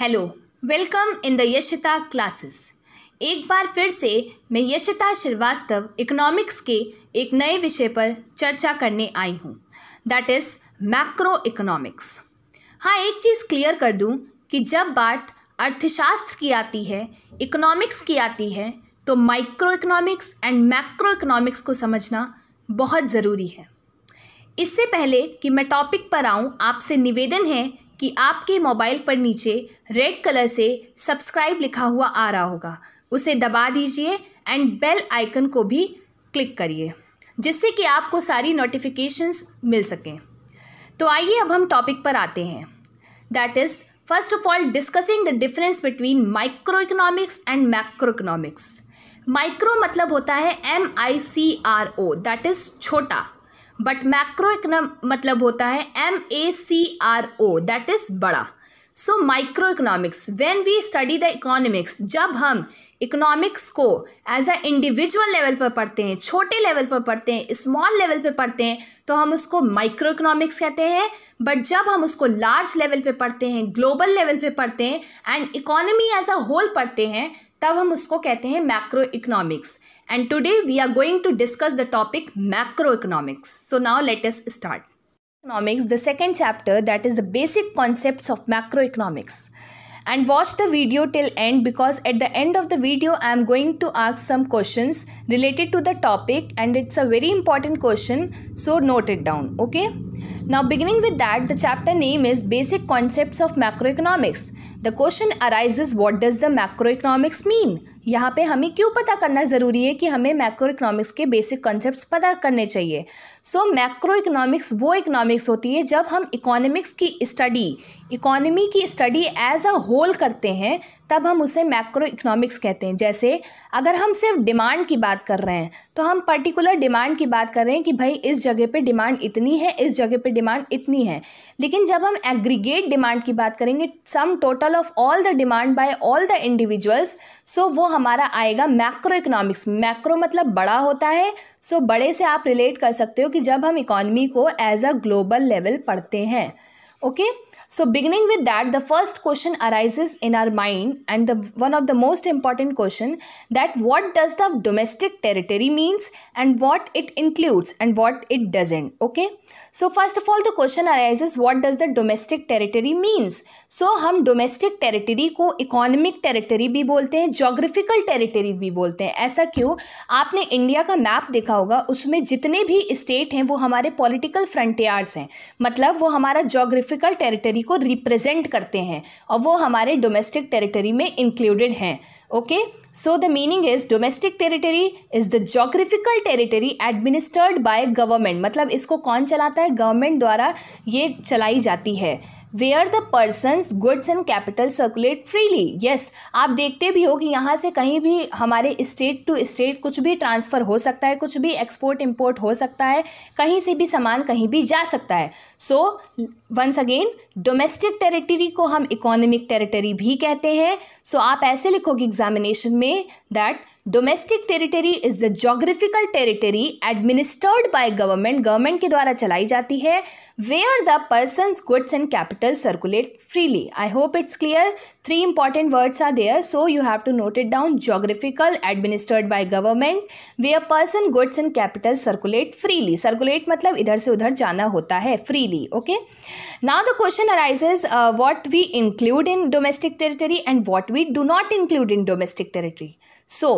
Hello welcome in the Yashita classes एक बार फिर से मैं यशिता श्रीवास्तव इकोनॉमिक्स के एक नए विषय पर चर्चा करने आई हूँ दैट इज़ मैक्रो इकोनॉमिक्स हाँ एक चीज़ क्लियर कर दूँ कि जब बात अर्थशास्त्र की आती है इकोनॉमिक्स की आती है तो microeconomics and macroeconomics को समझना बहुत ज़रूरी है इससे पहले कि मैं टॉपिक पर आऊं आपसे निवेदन है कि आपके मोबाइल पर नीचे रेड कलर से सब्सक्राइब लिखा हुआ आ रहा होगा उसे दबा दीजिए एंड बेल आइकन को भी क्लिक करिए जिससे कि आपको सारी नोटिफिकेशंस मिल सकें तो आइए अब हम टॉपिक पर आते हैं that is first of all discussing the difference between microeconomics and macroeconomics micro मतलब होता है M I C R O that is छोटा बट मैक्रो मतलब होता है M A C R O that is बड़ा so microeconomics when we study the economics जब हम इकोनॉमिक्स को एज अ इंडिविजुअल लेवल पर पढ़ते हैं छोटे लेवल पर पढ़ते हैं स्मॉल लेवल पर पढ़ते हैं तो हम उसको माइक्रो इकोनॉमिक्स कहते हैं बट जब हम उसको लार्ज लेवल पर पढ़ते हैं ग्लोबल लेवल पर पढ़ते हैं and economy as a whole पढ़ते हैं तब हम उसको कहते हैं macroeconomics and today we are going to discuss the topic macroeconomics so now let us start economics the second chapter that is the basic concept of macroeconomics and watch the video till end because at the end of the video I am going to ask some questions related to the topic and it's a very important question so note it down okay now beginning with that the chapter name is basic concepts of macroeconomics the question arises what does the macroeconomics mean यहाँ पे हमें क्यों पता करना ज़रूरी है कि हमें मैक्रो इकोनॉमिक्स के बेसिक कॉन्सेप्ट पता करने चाहिए सो मैक्रो इकोनॉमिक्स वो इकोनॉमिक्स होती है जब हम इकोनॉमिक्स की स्टडी इकोनॉमी की स्टडी एज अ होल करते हैं तब हम उसे मैक्रो इकोनॉमिक्स कहते हैं जैसे अगर हम सिर्फ डिमांड की बात कर रहे हैं तो हम पर्टिकुलर डिमांड की बात कर रहे हैं कि भाई इस जगह पे डिमांड इतनी है इस जगह पे डिमांड इतनी है लेकिन जब हम एग्रीगेट डिमांड की बात करेंगे sum total total of all the demand by all the individuals so वो हमारा आएगा मैक्रो इकोनॉमिक्स मैक्रो मतलब बड़ा होता है सो so बड़े से आप रिलेट कर सकते हो कि जब हम इकॉनमी को एज अ ग्लोबल लेवल पढ़ते हैं okay okay? So beginning with that, the first question arises in our mind and the one of the most important question that what does the domestic territory means and what it includes and what it doesn't. Okay. So first of all, the question arises what does the domestic territory means. So हम domestic territory को economic territory भी बोलते हैं geographical territory भी बोलते हैं ऐसा क्यों आपने इंडिया का मैप देखा होगा उसमें जितने भी स्टेट हैं वो हमारे पॉलिटिकल फ्रंटियार्स हैं मतलब वो हमारा जोग्राफिकल टेरिटरी को रिप्रेजेंट करते हैं और वो हमारे डोमेस्टिक टेरिटरी में इंक्लूडेड हैं okay so the meaning is domestic territory is the geographical territory administered by government मतलब इसको कौन चलाता है गवर्नमेंट द्वारा ये चलाई जाती है where are the persons goods and capital circulate freely yes आप देखते भी हो कि यहाँ से कहीं भी हमारे स्टेट टू स्टेट कुछ भी ट्रांसफ़र हो सकता है कुछ भी एक्सपोर्ट इम्पोर्ट हो सकता है कहीं से भी सामान कहीं भी जा सकता है so once again domestic territory को हम इकोनॉमिक टेरिटरी भी कहते हैं सो so, आप ऐसे लिखोगे एग्जामिनेशन में में that domestic territory is the geographical territory administered by government government के द्वारा चलाई जाती है where are the person goods and capital circulate freely I hope it's clear three important words are there so you have to note it down geographical administered by government where person goods and capital circulate freely circulate matlab idhar se udhar jana hota hai freely okay now the question arises uh, what we include in domestic territory and what we do not include in domestic territory so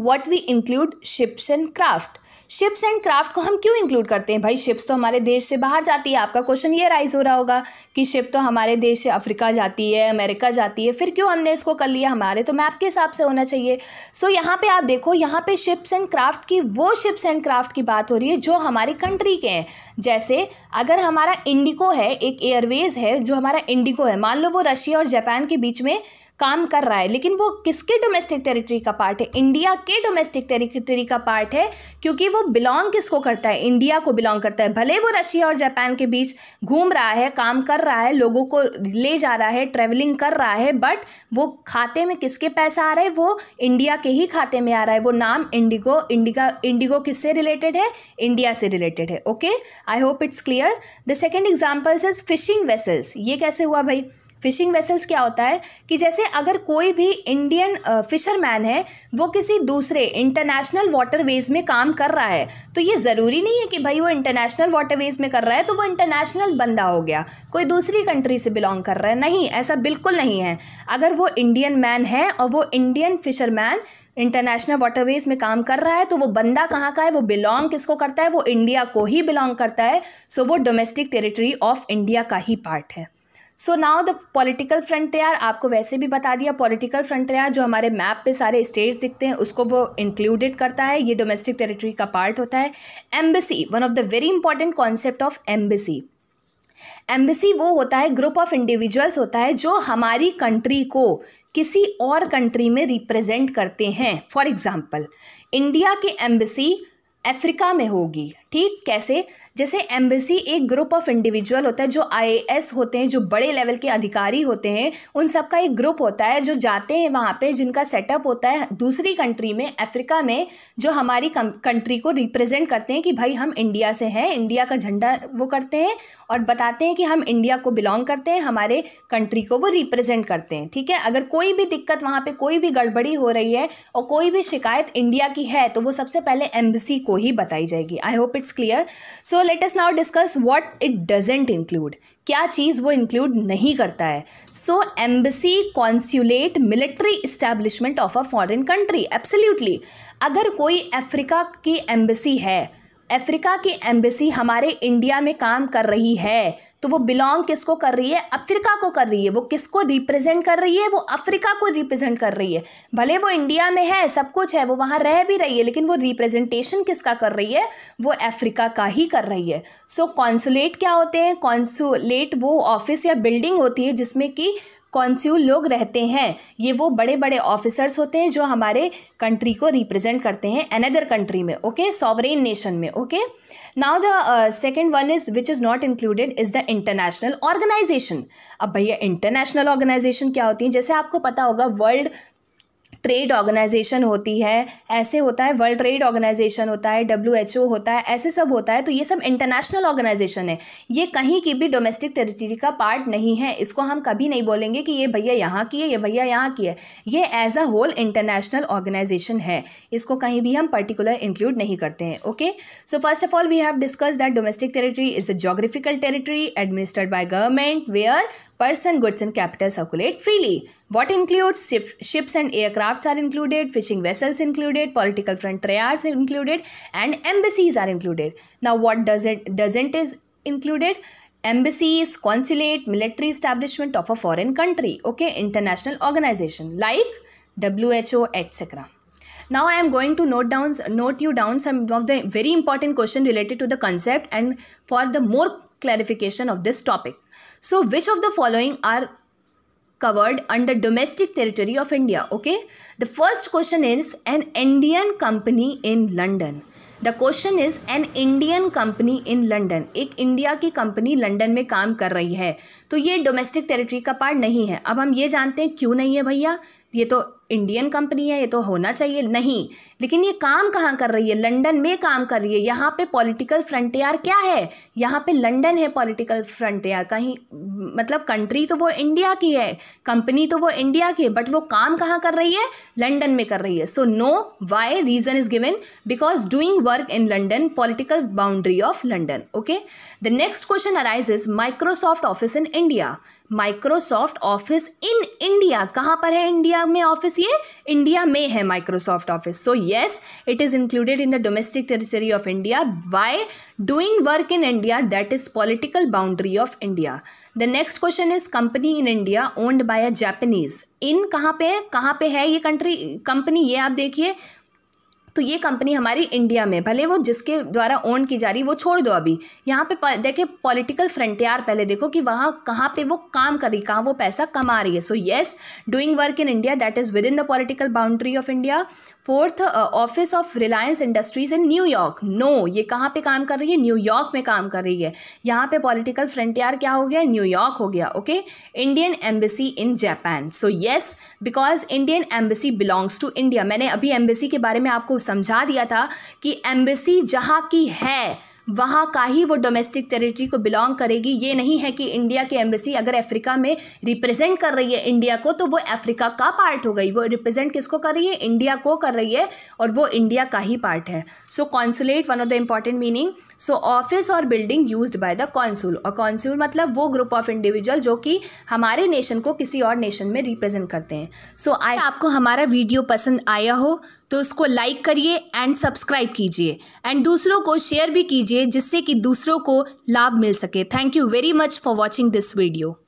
what we include ships and craft ships and craft को हम क्यों include करते हैं भाई ships तो हमारे देश से बाहर जाती है आपका क्वेश्चन ये राइज हो रहा होगा कि शिप तो हमारे देश से अफ्रीका जाती है अमेरिका जाती है फिर क्यों हमने इसको कर लिया हमारे तो मैप के हिसाब से होना चाहिए सो so, यहाँ पे आप देखो यहाँ पे शिप्स एंड क्राफ्ट की वो शिप्स एंड क्राफ्ट की बात हो रही है जो हमारी कंट्री के हैं जैसे अगर हमारा इंडिको है एक एयरवेज है जो हमारा इंडिको है मान लो वो रशिया और जापान के बीच में काम कर रहा है लेकिन वो किसके डोमेस्टिक टेरिटरी का पार्ट है इंडिया के डोमेस्टिक टेरिटरी का पार्ट है क्योंकि वो बिलोंग किसको करता है इंडिया को बिलोंग करता है भले वो रशिया और जापान के बीच घूम रहा है काम कर रहा है लोगों को ले जा रहा है ट्रेवलिंग कर रहा है बट वो खाते में किसके पैसा आ रहा है वो इंडिया के ही खाते में आ रहा है वो नाम इंडिगो इंडिगा इंडिगो किससे रिलेटेड है इंडिया से रिलेटेड है okay I hope it's clear the second examples is fishing vessels ये कैसे हुआ भाई फ़िशिंग वेसल्स क्या होता है कि जैसे अगर कोई भी इंडियन फ़िशरमैन है वो किसी दूसरे इंटरनेशनल वाटरवेज़ में काम कर रहा है तो ये ज़रूरी नहीं है कि भाई वो इंटरनेशनल वाटरवेज़ में कर रहा है तो वो इंटरनेशनल बंदा हो गया कोई दूसरी कंट्री से बिलोंग कर रहा है नहीं ऐसा बिल्कुल नहीं है अगर वो इंडियन मैन है और वो इंडियन फ़िशरमैन इंटरनेशनल वाटरवेज में काम कर रहा है तो वो बंदा कहाँ का है वो बिलोंग किसको करता है वो इंडिया को ही बिलोंग करता है सो so वो डोमेस्टिक टेरिटरी ऑफ इंडिया का ही पार्ट है so now the political frontier आपको वैसे भी बता दिया पॉलिटिकल फ्रंटियर जो हमारे मैप पे सारे स्टेट्स दिखते हैं उसको वो इंक्लूडेड करता है ये डोमेस्टिक टेरिटरी का पार्ट होता है embassy one of the very important concept of embassy embassy वो होता है ग्रुप ऑफ इंडिविजुअल्स होता है जो हमारी कंट्री को किसी और कंट्री में रिप्रेजेंट करते हैं फॉर एग्ज़ाम्पल इंडिया की एम्बेसी अफ्रीका में होगी ठीक कैसे जैसे एम्बेसी एक ग्रुप ऑफ इंडिविजुअल होता है जो आईएएस होते हैं जो बड़े लेवल के अधिकारी होते हैं उन सब का एक ग्रुप होता है जो जाते हैं वहाँ पे जिनका सेटअप होता है दूसरी कंट्री में अफ्रीका में जो हमारी कंट्री को रिप्रेजेंट करते हैं कि भाई हम इंडिया से हैं इंडिया का झंडा वो करते हैं और बताते हैं कि हम इंडिया को बिलोंग करते हैं हमारे कंट्री को वो रिप्रेजेंट करते हैं ठीक है अगर कोई भी दिक्कत वहाँ पर कोई भी गड़बड़ी हो रही है और कोई भी शिकायत इंडिया की है तो वो सबसे पहले एम्बेसी को ही बताई जाएगी I hope it's clear so let us now discuss what it doesn't include क्या चीज़ वो इंक्लूड नहीं करता है so embassy consulate military establishment of a foreign country absolutely अगर कोई अफ्रीका की एम्बेसी है अफ्रीका की एम्बेसी हमारे इंडिया में काम कर रही है तो वो बिलोंग किसको कर रही है अफ्रीका को कर रही है वो किसको रिप्रेजेंट कर रही है वो अफ्रीका को रिप्रेजेंट कर रही है भले वो इंडिया में है सब कुछ है वो वहाँ रह भी रही है लेकिन वो रिप्रेजेंटेशन किसका कर रही है वो अफ्रीका का ही कर रही है सो so, कॉन्सुलेट क्या होते हैं कॉन्सुलेट वो ऑफिस या बिल्डिंग होती है जिसमें कि कौन से लोग रहते हैं ये वो बड़े बड़े ऑफिसर्स होते हैं जो हमारे कंट्री को रिप्रेजेंट करते हैं अनदर कंट्री में ओके सॉवरेन नेशन में okay now the second one is which is not included is the international organization अब भैया इंटरनेशनल ऑर्गेनाइजेशन क्या होती है जैसे आपको पता होगा वर्ल्ड ट्रेड ऑर्गेनाइजेशन होती है ऐसे होता है वर्ल्ड ट्रेड ऑर्गेनाइजेशन होता है डब्ल्यू एच ओ होता है ऐसे सब होता है तो ये सब इंटरनेशनल ऑर्गेनाइजेशन है ये कहीं की भी डोमेस्टिक टेरिटरी का पार्ट नहीं है इसको हम कभी नहीं बोलेंगे कि ये भैया यहाँ की है ये भैया यहाँ की है ये as a whole international organization है इसको कहीं भी हम पर्टिकुलर इंक्लूड नहीं करते हैं okay so first of all we have discuss that domestic territory is the geographical territory administered by government where person goods and capital circulate freely what includes ships and aircraft crafts are included, fishing vessels included, political frontiers included, and embassies are included. Now, what does it doesn't is included? Embassies, consulate, military establishment of a foreign country, okay, international organization like WHO, etc. Now I am going to note down note you down some of the very important question related to the concept and for the more clarification of this topic. So which of the following are covered under domestic territory of India. Okay. The first question is an Indian company in London. the question is an indian company in london एक India की company London में काम कर रही है तो ये domestic territory का पार्ट नहीं है अब हम ये जानते हैं क्यों नहीं है भैया ये तो इंडियन कंपनी है ये तो होना चाहिए नहीं लेकिन ये काम कहाँ कर रही है लंदन में काम कर रही है यहाँ पे पॉलिटिकल फ्रंटियर क्या है यहाँ पे लंदन है पॉलिटिकल फ्रंटियर कहीं मतलब कंट्री तो वो इंडिया की है कंपनी तो वो इंडिया की है बट वो काम कहाँ कर रही है लंदन में कर रही है so no why reason is given because doing work in London political boundary of London okay the next question arise Microsoft office in India Microsoft office in India कहाँ पर है इंडिया में ऑफिस ये India में है Microsoft office so yes it is included in the domestic territory of India by doing work in India that is political boundary of India the next question is company in India owned by a Japanese in कहाँ पे है कहाँ पे है ये country company ये आप देखिए तो ये कंपनी हमारी इंडिया में भले वो जिसके द्वारा ओन की जा रही वो छोड़ दो अभी यहाँ पे देखे पॉलिटिकल फ्रंटियार पहले देखो कि वहाँ कहाँ पे वो काम कर रही कहाँ वो पैसा कमा रही है so yes doing work in India that is within the political boundary of India fourth office of Reliance Industries in New York no ये कहाँ पे काम कर रही है न्यूयॉर्क में काम कर रही है यहाँ पे पॉलिटिकल फ्रंटियर क्या हो गया न्यूयॉर्क हो गया okay Indian embassy in Japan so yes because Indian embassy belongs to India मैंने अभी एम्बेसी के बारे में आपको समझा दिया था कि एम्बेसी जहाँ की है वहाँ का ही वो डोमेस्टिक टेरिटरी को बिलोंग करेगी ये नहीं है कि इंडिया की एम्बेसी अगर अफ्रीका में रिप्रेजेंट कर रही है इंडिया को तो वो अफ्रीका का पार्ट हो गई वो रिप्रेजेंट किसको कर रही है इंडिया को कर रही है और वो इंडिया का ही पार्ट है so consulate one of the important meaning so office और building use by the consul और कॉन्सूल मतलब वो ग्रुप ऑफ इंडिविजुअल जो कि हमारे नेशन को किसी और नेशन में रिप्रेजेंट करते हैं सो so, I... आपको हमारा वीडियो पसंद आया हो तो उसको लाइक करिए एंड सब्सक्राइब कीजिए एंड दूसरों को शेयर भी कीजिए जिससे कि दूसरों को लाभ मिल सके thank you very much for watching this video